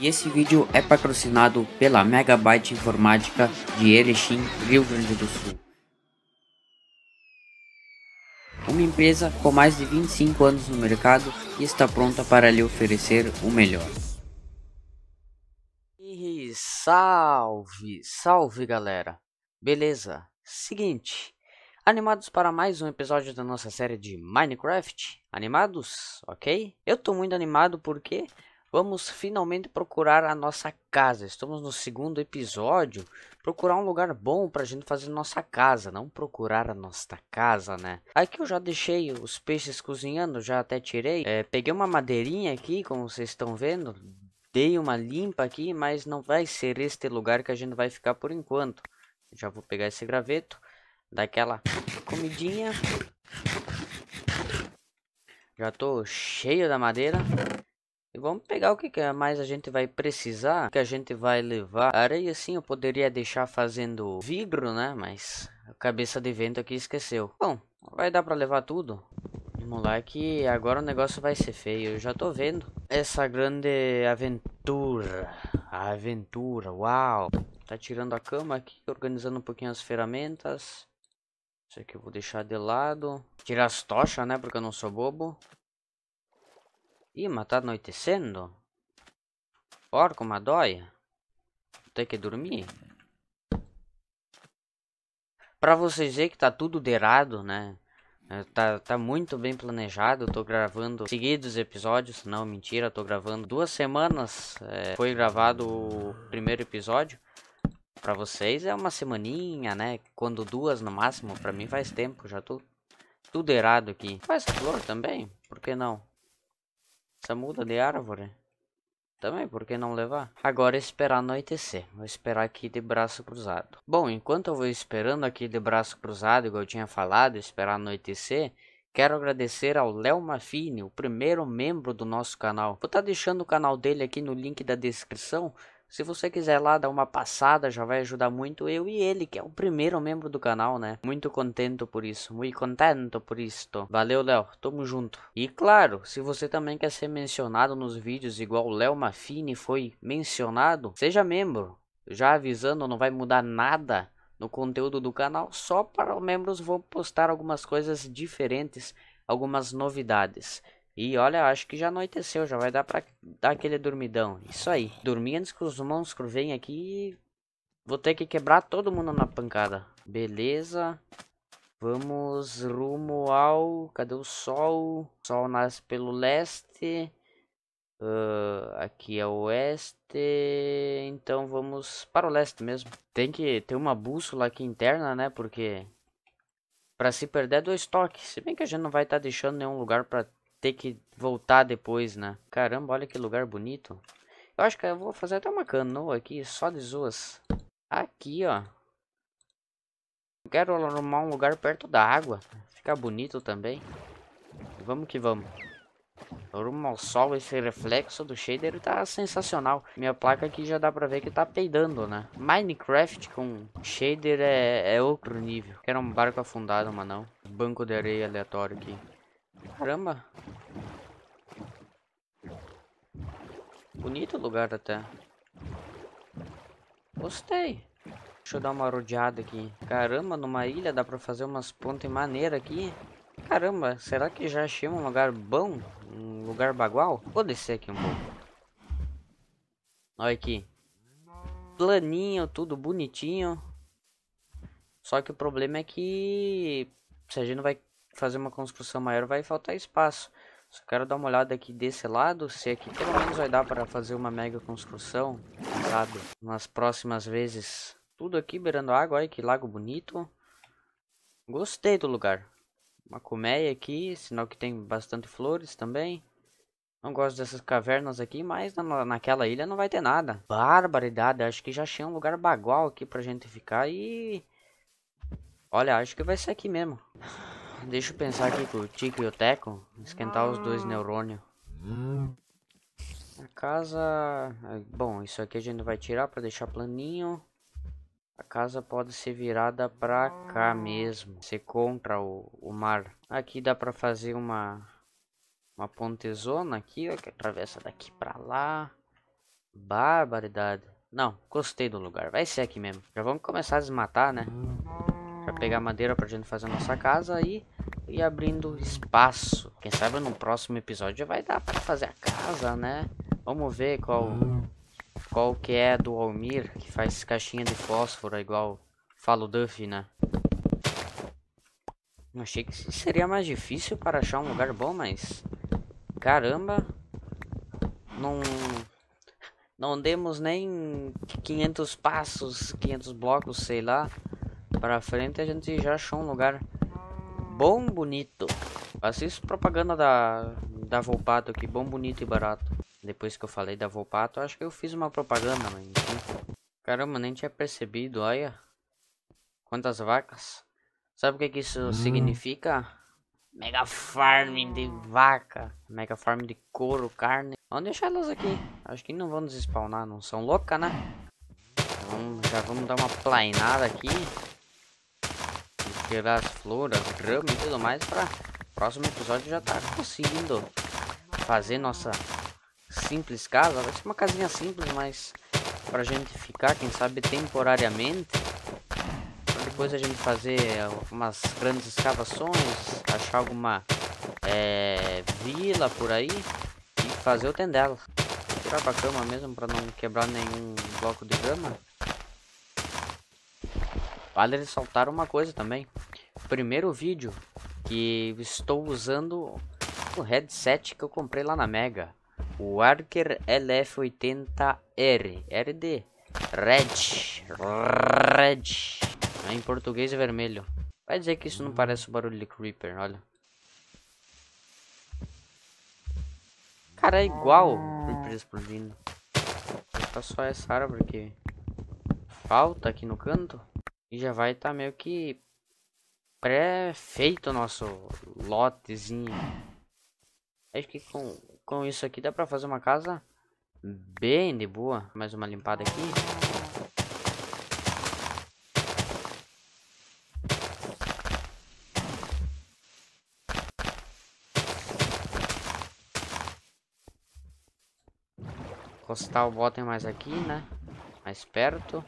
E esse vídeo é patrocinado pela Megabyte Informática de Erechim, Rio Grande do Sul. Uma empresa com mais de 25 anos no mercado e está pronta para lhe oferecer o melhor. E salve, salve galera! Beleza? Seguinte, animados para mais um episódio da nossa série de Minecraft? Animados? Ok? Eu tô muito animado porque Vamos finalmente procurar a nossa casa. Estamos no segundo episódio. Procurar um lugar bom pra gente fazer nossa casa. Não procurar a nossa casa, né? Aqui eu já deixei os peixes cozinhando. Já até tirei. É, peguei uma madeirinha aqui, como vocês estão vendo. Dei uma limpa aqui, mas não vai ser este lugar que a gente vai ficar por enquanto. Já vou pegar esse graveto. Daquela comidinha. Já tô cheio da madeira vamos pegar o que, é mais a gente vai precisar, que a gente vai levar. areia sim eu poderia deixar fazendo vidro, né? Mas a cabeça de vento aqui esqueceu. Bom, vai dar para levar tudo. Vamos lá que agora o negócio vai ser feio. Eu já tô vendo essa grande aventura. A aventura, uau. Tá tirando a cama aqui, organizando um pouquinho as ferramentas. Isso aqui eu vou deixar de lado. Tirar as tochas, né? Porque eu não sou bobo. Ih, mas tá anoitecendo? Porra, como dói. Vou ter que dormir. Pra vocês verem que tá tudo derado, né? É, tá, tá muito bem planejado, tô gravando seguidos episódios, não, mentira, tô gravando duas semanas, é, foi gravado o primeiro episódio. Pra vocês é uma semaninha, né, quando duas no máximo, pra mim faz tempo, já tô tudo errado aqui. Faz flor também, por que não? Essa muda de árvore. Também, por que não levar? Agora é esperar anoitecer. Vou esperar aqui de braço cruzado. Bom, enquanto eu vou esperando aqui de braço cruzado, igual eu tinha falado, esperar anoitecer, Quero agradecer ao Léo Mafini, o primeiro membro do nosso canal. Vou estar tá deixando o canal dele aqui no link da descrição se você quiser lá dar uma passada, já vai ajudar muito eu e ele, que é o primeiro membro do canal, né? Muito contento por isso, muito contento por isto. Valeu, Léo, tamo junto. E claro, se você também quer ser mencionado nos vídeos igual o Léo Mafini foi mencionado, seja membro. Já avisando, não vai mudar nada no conteúdo do canal, só para membros vou postar algumas coisas diferentes, algumas novidades. E olha, acho que já anoiteceu, já vai dar pra dar aquele dormidão. Isso aí, dormir antes que os monstros venham aqui Vou ter que quebrar todo mundo na pancada. Beleza. Vamos rumo ao... Cadê o sol? O sol nasce pelo leste. Uh, aqui é oeste. Então vamos para o leste mesmo. Tem que ter uma bússola aqui interna, né? Porque... Pra se perder é dois toques. Se bem que a gente não vai estar tá deixando nenhum lugar pra ter que voltar depois, né? Caramba, olha que lugar bonito. Eu acho que eu vou fazer até uma canoa aqui, só de zoas. Aqui, ó. Quero arrumar um lugar perto da água. Ficar bonito também. Vamos que vamos. Rumo o sol, esse reflexo do shader tá sensacional. Minha placa aqui já dá pra ver que tá peidando, né? Minecraft com shader é, é outro nível. Quero um barco afundado, mas não. Banco de areia aleatório aqui. Caramba. Bonito lugar até. Gostei. Deixa eu dar uma rodeada aqui. Caramba, numa ilha dá pra fazer umas pontes maneiras aqui. Caramba, será que já achei um lugar bom? Um lugar bagual? Vou descer aqui um pouco. Olha aqui. Planinho, tudo bonitinho. Só que o problema é que... Se a gente não vai fazer uma construção maior vai faltar espaço. Só quero dar uma olhada aqui desse lado, se aqui pelo menos vai dar para fazer uma mega construção, sabe? Nas próximas vezes. Tudo aqui beirando água, olha que lago bonito. Gostei do lugar. Uma colmeia aqui, sinal que tem bastante flores também. Não gosto dessas cavernas aqui, mas na, naquela ilha não vai ter nada. Barbaridade, acho que já achei um lugar bagual aqui pra gente ficar e... Olha, acho que vai ser aqui mesmo. Deixa eu pensar aqui com o Tico e o Teco. Esquentar os dois neurônios. A casa... É, bom, isso aqui a gente vai tirar para deixar planinho. A casa pode ser virada para cá mesmo. Ser contra o, o mar. Aqui dá para fazer uma... Uma pontezona aqui, ó, que atravessa daqui para lá. Barbaridade. Não, gostei do lugar. Vai ser aqui mesmo. Já vamos começar a desmatar, né? para pegar madeira para gente fazer nossa casa aí e abrindo espaço. Quem sabe no próximo episódio vai dar para fazer a casa, né? Vamos ver qual qual que é do Almir que faz caixinha de fósforo igual fala o Duffy, né? Achei que seria mais difícil para achar um lugar bom, mas caramba, não não demos nem 500 passos, 500 blocos, sei lá, Pra frente a gente já achou um lugar bom bonito. Assisto é propaganda da, da Volpato aqui, bom bonito e barato. Depois que eu falei da Volpato, acho que eu fiz uma propaganda, mas Caramba, nem tinha percebido, olha. Quantas vacas. Sabe o que, que isso hum. significa? Mega farm de vaca. Mega farm de couro, carne. Vamos deixar elas aqui. Acho que não vão nos spawnar, não são loucas, né? Vamos, então, já vamos dar uma planeada aqui tirar as flores, grama, e tudo mais para próximo episódio já tá conseguindo fazer nossa simples casa. Vai ser uma casinha simples, mas pra gente ficar, quem sabe temporariamente. Pra depois a gente fazer umas grandes escavações, achar alguma é, vila por aí e fazer o tendela. Tirar pra cama mesmo para não quebrar nenhum bloco de grama. Vale ressaltar uma coisa também. Primeiro vídeo que estou usando o headset que eu comprei lá na Mega. O Archer LF80R. RD. Red. Red. É em português é vermelho. Vai dizer que isso não parece o barulho de Creeper, olha. Cara, é igual Creeper explodindo. Vou tá só essa árvore que falta aqui no canto. E já vai estar tá meio que pré-feito o nosso lotezinho. Acho que com, com isso aqui dá pra fazer uma casa bem de boa. Mais uma limpada aqui. encostar o botem mais aqui, né? Mais perto.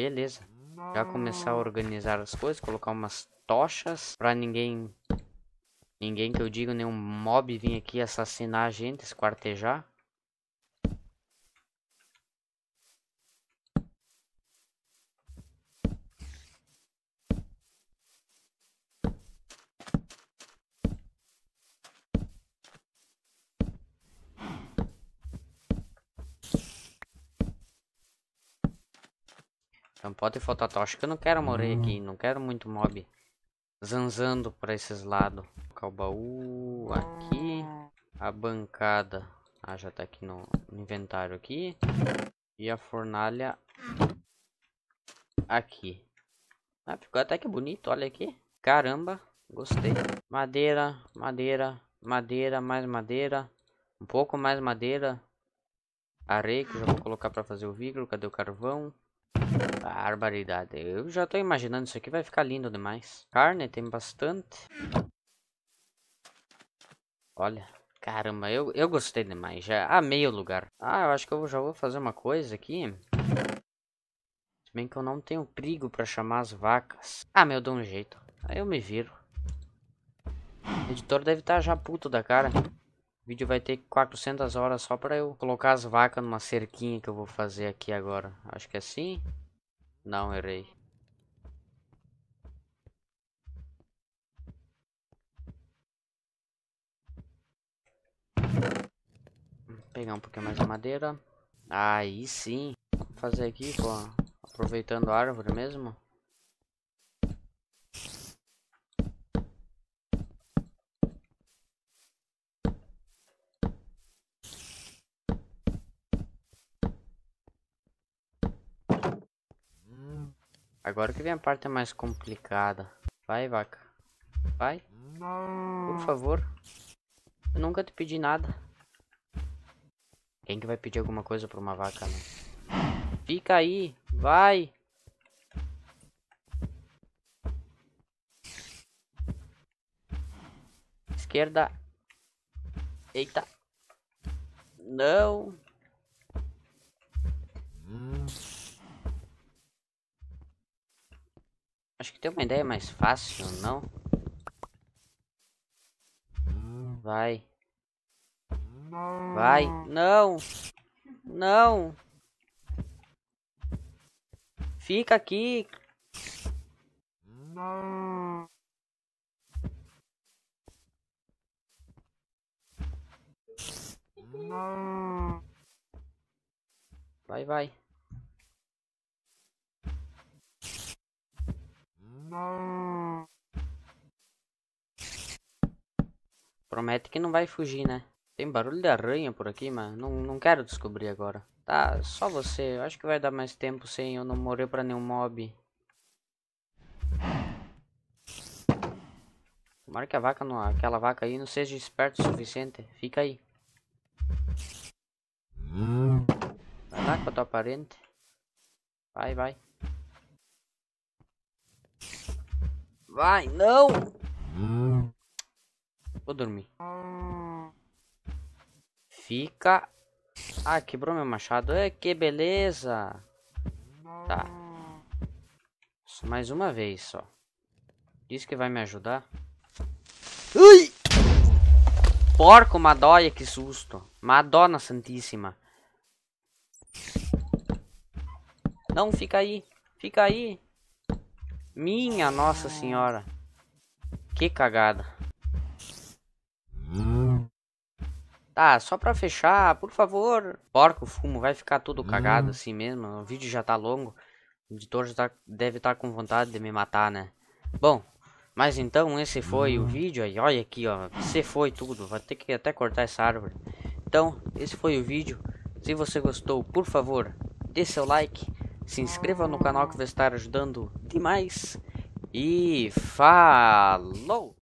Beleza. Já começar a organizar as coisas, colocar umas tochas pra ninguém... Ninguém que eu digo, nenhum mob vir aqui assassinar a gente, esquartejar. Não pode faltar tocha, que eu não quero morrer aqui, não quero muito mob zanzando para esses lados. Colocar o baú aqui, a bancada, ah, já tá aqui no inventário aqui, e a fornalha aqui. Ah, ficou até que bonito, olha aqui, caramba, gostei. Madeira, madeira, madeira, mais madeira, um pouco mais madeira, areia que eu já vou colocar para fazer o vigor, cadê o carvão? Barbaridade. Eu já tô imaginando, isso aqui vai ficar lindo demais. Carne tem bastante. Olha. Caramba, eu, eu gostei demais. Já amei o lugar. Ah, eu acho que eu já vou fazer uma coisa aqui. Se bem que eu não tenho perigo pra chamar as vacas. Ah, meu, dou um jeito. Aí eu me viro. O editor deve estar tá já puto da cara. O vídeo vai ter 400 horas só para eu colocar as vacas numa cerquinha que eu vou fazer aqui agora. Acho que é assim. Não, errei. Vou pegar um pouquinho mais de madeira. Aí sim. Vou fazer aqui, pô. Aproveitando a árvore mesmo. Agora que vem a parte mais complicada. Vai, vaca. Vai. Por favor. Eu nunca te pedi nada. Quem que vai pedir alguma coisa pra uma vaca, né? Fica aí. Vai. Esquerda. Eita. Não. Hum. Tem uma ideia mais fácil, não? Vai. Vai. Não. Não. Fica aqui. Não. Vai, vai. Promete que não vai fugir, né? Tem barulho de aranha por aqui, mas não, não quero descobrir agora. Tá, só você. Eu acho que vai dar mais tempo sem eu não morrer pra nenhum mob. Tomara que a vaca, não, aquela vaca aí não seja esperta o suficiente. Fica aí. Vai lá com a tua parente. Vai, vai. Vai, não! Vou dormir. Fica... Ah, quebrou meu machado. É, que beleza! Tá. Mais uma vez só. Diz que vai me ajudar. Ui! Porco, madóia, que susto. Madonna Santíssima. Não, fica aí. Fica aí. Minha nossa senhora. Que cagada. Tá, só pra fechar, por favor. Porco, fumo, vai ficar tudo cagado hum. assim mesmo. O vídeo já tá longo. O editor já tá, deve estar tá com vontade de me matar, né? Bom, mas então esse foi o hum. vídeo aí. Olha aqui, ó. Você foi tudo. Vai ter que até cortar essa árvore. Então, esse foi o vídeo. Se você gostou, por favor, dê seu like se inscreva no canal que vai estar ajudando demais. E falou!